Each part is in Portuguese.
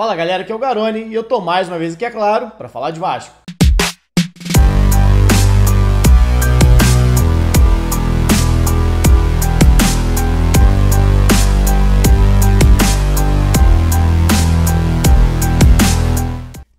Fala galera, aqui é o Garone e eu tô mais uma vez aqui, é claro, para falar de Vasco.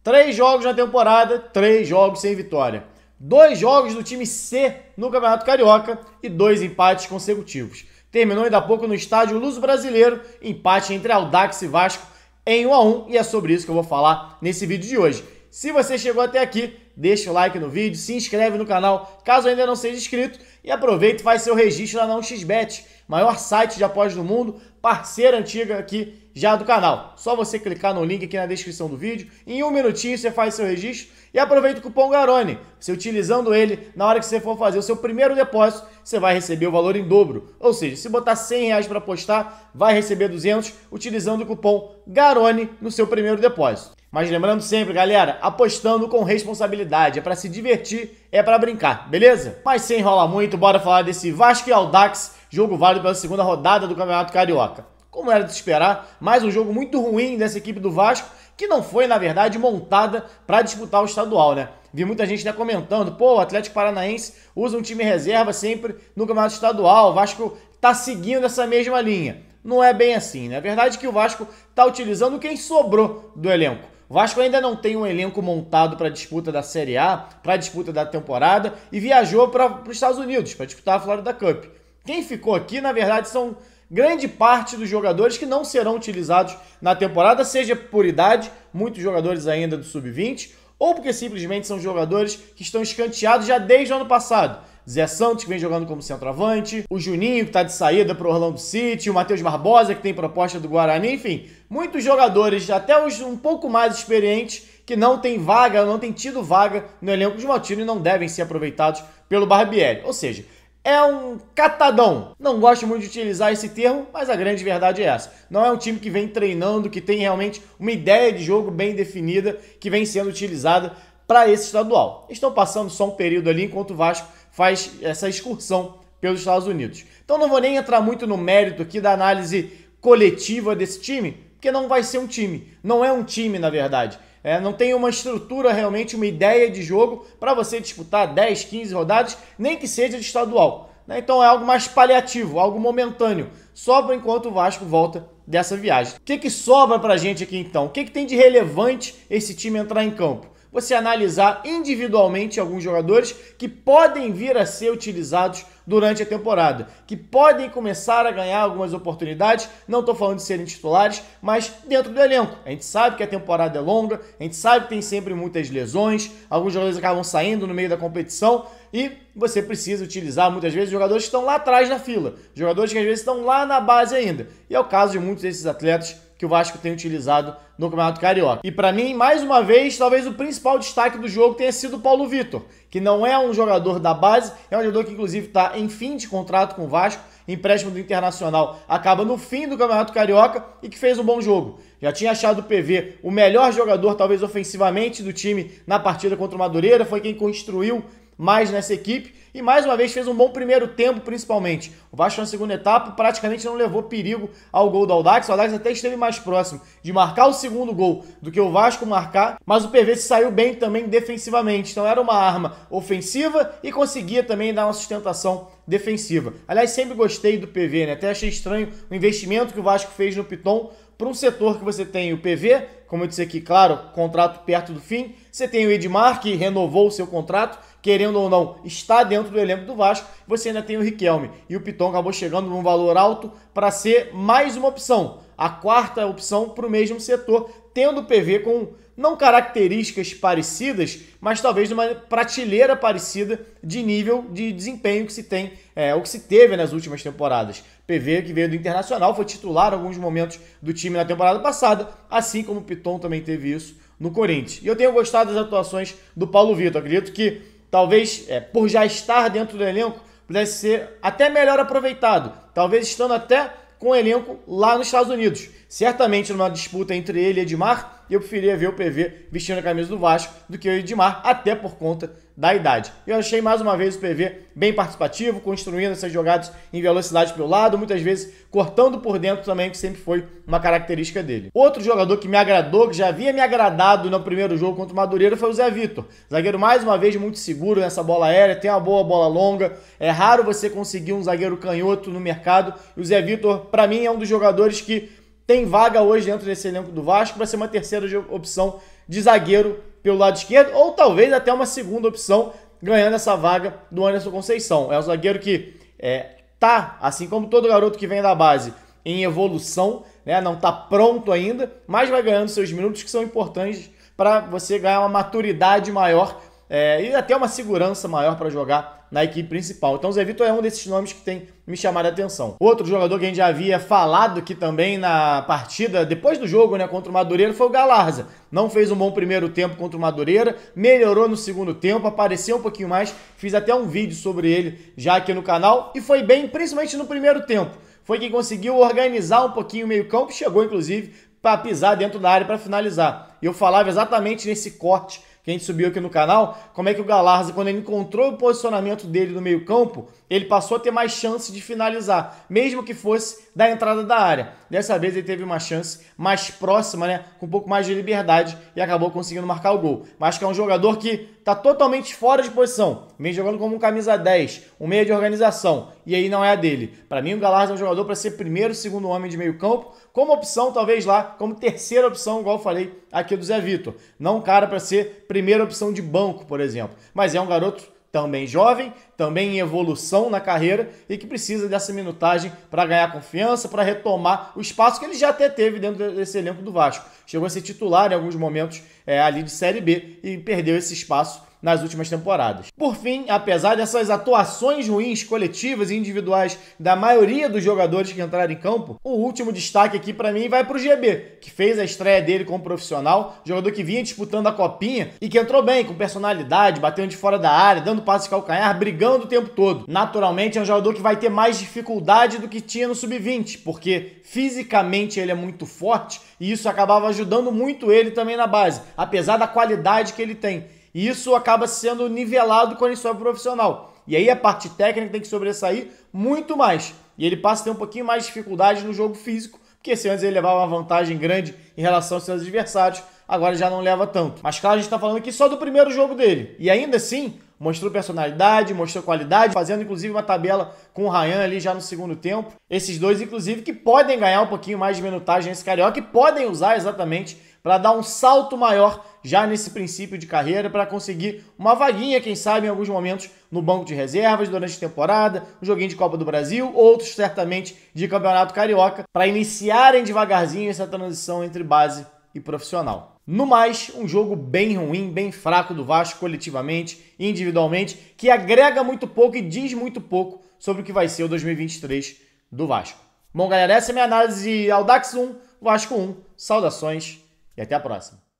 Três jogos na temporada, três jogos sem vitória. Dois jogos do time C no Campeonato Carioca e dois empates consecutivos. Terminou ainda há pouco no estádio Luso Brasileiro, empate entre Aldax e Vasco em 1 a 1 e é sobre isso que eu vou falar nesse vídeo de hoje. Se você chegou até aqui, deixa o like no vídeo, se inscreve no canal, caso ainda não seja inscrito, e aproveita e faz seu registro lá na 1xBet, maior site de apostas do mundo, parceira antiga aqui já do canal. Só você clicar no link aqui na descrição do vídeo, em um minutinho você faz seu registro e aproveita o cupom Garone. Você utilizando ele, na hora que você for fazer o seu primeiro depósito, você vai receber o valor em dobro. Ou seja, se botar 100 reais para apostar, vai receber 200 utilizando o cupom Garone no seu primeiro depósito. Mas lembrando sempre, galera, apostando com responsabilidade. É para se divertir, é para brincar, beleza? Mas sem enrolar muito, bora falar desse Vasco e Aldax, jogo válido pela segunda rodada do Campeonato Carioca. Como era de esperar, mais um jogo muito ruim dessa equipe do Vasco, que não foi, na verdade, montada para disputar o estadual, né? Vi muita gente né, comentando, pô, o Atlético Paranaense usa um time reserva sempre no Campeonato Estadual, o Vasco tá seguindo essa mesma linha. Não é bem assim, né? A é verdade é que o Vasco tá utilizando quem sobrou do elenco. O Vasco ainda não tem um elenco montado para disputa da Série A, para disputa da temporada e viajou para os Estados Unidos para disputar a Florida Cup. Quem ficou aqui, na verdade, são grande parte dos jogadores que não serão utilizados na temporada, seja por idade, muitos jogadores ainda do sub-20, ou porque simplesmente são jogadores que estão escanteados já desde o ano passado. Zé Santos, que vem jogando como centroavante, o Juninho, que está de saída para o Orlando City, o Matheus Barbosa, que tem proposta do Guarani, enfim, muitos jogadores, até os um pouco mais experientes, que não têm vaga, não têm tido vaga no elenco de Maltino e não devem ser aproveitados pelo Barbieri. Ou seja, é um catadão. Não gosto muito de utilizar esse termo, mas a grande verdade é essa. Não é um time que vem treinando, que tem realmente uma ideia de jogo bem definida, que vem sendo utilizada para esse estadual. Estão passando só um período ali enquanto o Vasco faz essa excursão pelos Estados Unidos. Então não vou nem entrar muito no mérito aqui da análise coletiva desse time, porque não vai ser um time. Não é um time, na verdade. É, não tem uma estrutura realmente, uma ideia de jogo para você disputar 10, 15 rodadas, nem que seja de estadual. Né? Então é algo mais paliativo, algo momentâneo. Só enquanto o Vasco volta dessa viagem. O que, que sobra para a gente aqui então? O que, que tem de relevante esse time entrar em campo? você analisar individualmente alguns jogadores que podem vir a ser utilizados durante a temporada, que podem começar a ganhar algumas oportunidades, não estou falando de serem titulares, mas dentro do elenco. A gente sabe que a temporada é longa, a gente sabe que tem sempre muitas lesões, alguns jogadores acabam saindo no meio da competição e você precisa utilizar muitas vezes jogadores que estão lá atrás na fila, jogadores que às vezes estão lá na base ainda. E é o caso de muitos desses atletas que o Vasco tem utilizado no Campeonato Carioca. E para mim, mais uma vez, talvez o principal destaque do jogo tenha sido o Paulo Vitor, que não é um jogador da base, é um jogador que inclusive está em fim de contrato com o Vasco, empréstimo do Internacional acaba no fim do Campeonato Carioca e que fez um bom jogo. Já tinha achado o PV o melhor jogador, talvez ofensivamente, do time na partida contra o Madureira, foi quem construiu mais nessa equipe e mais uma vez fez um bom primeiro tempo, principalmente. O Vasco na segunda etapa praticamente não levou perigo ao gol do Aldax. O Aldax até esteve mais próximo de marcar o segundo gol do que o Vasco marcar, mas o PV se saiu bem também defensivamente. Então era uma arma ofensiva e conseguia também dar uma sustentação defensiva. Aliás, sempre gostei do PV, né? Até achei estranho o investimento que o Vasco fez no Piton, para um setor que você tem o PV, como eu disse aqui, claro, contrato perto do fim, você tem o Edmar, que renovou o seu contrato, querendo ou não, está dentro do elenco do Vasco, você ainda tem o Riquelme. E o Piton acabou chegando num valor alto para ser mais uma opção, a quarta opção para o mesmo setor, tendo o PV com não características parecidas, mas talvez uma prateleira parecida de nível de desempenho que se tem, é, o que se teve nas últimas temporadas. PV, que veio do Internacional, foi titular em alguns momentos do time na temporada passada, assim como o Piton também teve isso no Corinthians. E eu tenho gostado das atuações do Paulo Vitor. Acredito que, talvez, é, por já estar dentro do elenco, pudesse ser até melhor aproveitado. Talvez estando até com o elenco lá nos Estados Unidos. Certamente numa disputa entre ele e Edmar, e eu preferia ver o PV vestindo a camisa do Vasco do que o Edmar, até por conta da idade. Eu achei mais uma vez o PV bem participativo, construindo essas jogadas em velocidade pelo lado, muitas vezes cortando por dentro também, que sempre foi uma característica dele. Outro jogador que me agradou, que já havia me agradado no primeiro jogo contra o Madureira, foi o Zé Vitor. Zagueiro mais uma vez muito seguro nessa bola aérea, tem uma boa bola longa. É raro você conseguir um zagueiro canhoto no mercado. E o Zé Vitor, para mim, é um dos jogadores que tem vaga hoje dentro desse elenco do Vasco para ser uma terceira opção de zagueiro pelo lado esquerdo, ou talvez até uma segunda opção ganhando essa vaga do Anderson Conceição. É um zagueiro que é, tá, assim como todo garoto que vem da base, em evolução, né? não está pronto ainda, mas vai ganhando seus minutos que são importantes para você ganhar uma maturidade maior é, e até uma segurança maior para jogar na equipe principal. Então, o Zé Vitor é um desses nomes que tem me chamado a atenção. Outro jogador que a gente já havia falado que também na partida, depois do jogo, né, contra o Madureira, foi o Galarza. Não fez um bom primeiro tempo contra o Madureira, melhorou no segundo tempo, apareceu um pouquinho mais, fiz até um vídeo sobre ele já aqui no canal e foi bem, principalmente no primeiro tempo. Foi quem conseguiu organizar um pouquinho o meio-campo, chegou inclusive para pisar dentro da área para finalizar. E eu falava exatamente nesse corte que a gente subiu aqui no canal, como é que o Galarza, quando ele encontrou o posicionamento dele no meio campo, ele passou a ter mais chance de finalizar, mesmo que fosse da entrada da área. Dessa vez ele teve uma chance mais próxima, né, com um pouco mais de liberdade e acabou conseguindo marcar o gol. Mas que é um jogador que está totalmente fora de posição, vem jogando como um camisa 10, um meia de organização, e aí não é a dele. Para mim o Galarza é um jogador para ser primeiro, segundo homem de meio campo, como opção talvez lá, como terceira opção, igual eu falei aqui do Zé Vitor. Não um cara para ser primeira opção de banco, por exemplo. Mas é um garoto também jovem, também em evolução na carreira e que precisa dessa minutagem para ganhar confiança, para retomar o espaço que ele já até teve dentro desse elenco do Vasco. Chegou a ser titular em alguns momentos é, ali de Série B e perdeu esse espaço nas últimas temporadas. Por fim, apesar dessas atuações ruins coletivas e individuais da maioria dos jogadores que entraram em campo, o último destaque aqui para mim vai para o GB, que fez a estreia dele como profissional, jogador que vinha disputando a copinha e que entrou bem, com personalidade, batendo de fora da área, dando passe calcanhar, brigando o tempo todo. Naturalmente, é um jogador que vai ter mais dificuldade do que tinha no sub-20, porque fisicamente ele é muito forte e isso acabava ajudando muito ele também na base, apesar da qualidade que ele tem. E isso acaba sendo nivelado quando ele sobe profissional. E aí a parte técnica tem que sobressair muito mais. E ele passa a ter um pouquinho mais de dificuldade no jogo físico, porque se antes ele levava uma vantagem grande em relação aos seus adversários, agora já não leva tanto. Mas claro, a gente está falando aqui só do primeiro jogo dele. E ainda assim, mostrou personalidade, mostrou qualidade, fazendo inclusive uma tabela com o Ryan ali já no segundo tempo. Esses dois, inclusive, que podem ganhar um pouquinho mais de minutagem nesse carioca e podem usar exatamente para dar um salto maior já nesse princípio de carreira para conseguir uma vaguinha, quem sabe, em alguns momentos no banco de reservas durante a temporada, um joguinho de Copa do Brasil, outros certamente de Campeonato Carioca, para iniciarem devagarzinho essa transição entre base e profissional. No mais, um jogo bem ruim, bem fraco do Vasco coletivamente e individualmente, que agrega muito pouco e diz muito pouco sobre o que vai ser o 2023 do Vasco. Bom, galera, essa é a minha análise de Audax 1, Vasco 1. Saudações e até a próxima.